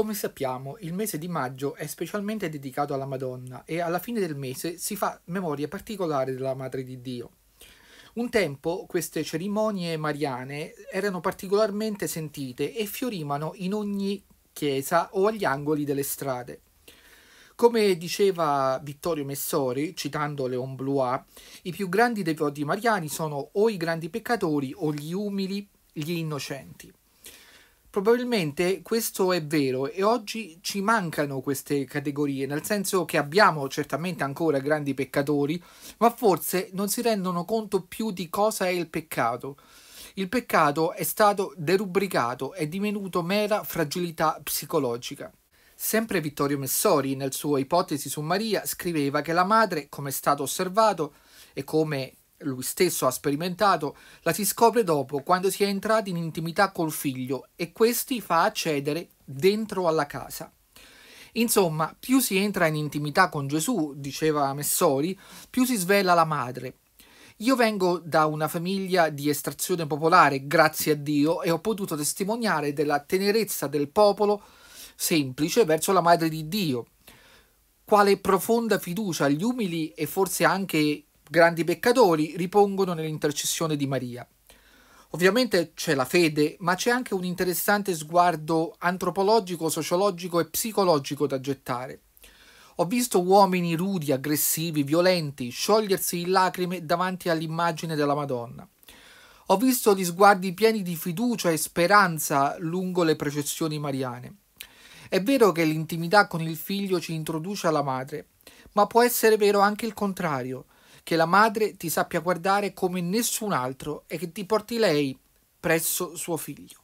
Come sappiamo, il mese di maggio è specialmente dedicato alla Madonna e alla fine del mese si fa memoria particolare della Madre di Dio. Un tempo queste cerimonie mariane erano particolarmente sentite e fiorivano in ogni chiesa o agli angoli delle strade. Come diceva Vittorio Messori, citando Leon Blois, i più grandi devoti mariani sono o i grandi peccatori o gli umili, gli innocenti. Probabilmente questo è vero e oggi ci mancano queste categorie, nel senso che abbiamo certamente ancora grandi peccatori, ma forse non si rendono conto più di cosa è il peccato. Il peccato è stato derubricato, è divenuto mera fragilità psicologica. Sempre Vittorio Messori, nel suo Ipotesi su Maria, scriveva che la madre, come è stato osservato e come lui stesso ha sperimentato, la si scopre dopo, quando si è entrati in intimità col figlio e questi fa accedere dentro alla casa. Insomma, più si entra in intimità con Gesù, diceva Messori, più si svela la madre. Io vengo da una famiglia di estrazione popolare, grazie a Dio, e ho potuto testimoniare della tenerezza del popolo semplice verso la madre di Dio. Quale profonda fiducia gli umili e forse anche grandi peccatori ripongono nell'intercessione di Maria. Ovviamente c'è la fede, ma c'è anche un interessante sguardo antropologico, sociologico e psicologico da gettare. Ho visto uomini rudi, aggressivi, violenti sciogliersi in lacrime davanti all'immagine della Madonna. Ho visto gli sguardi pieni di fiducia e speranza lungo le processioni mariane. È vero che l'intimità con il figlio ci introduce alla madre, ma può essere vero anche il contrario, che la madre ti sappia guardare come nessun altro e che ti porti lei presso suo figlio.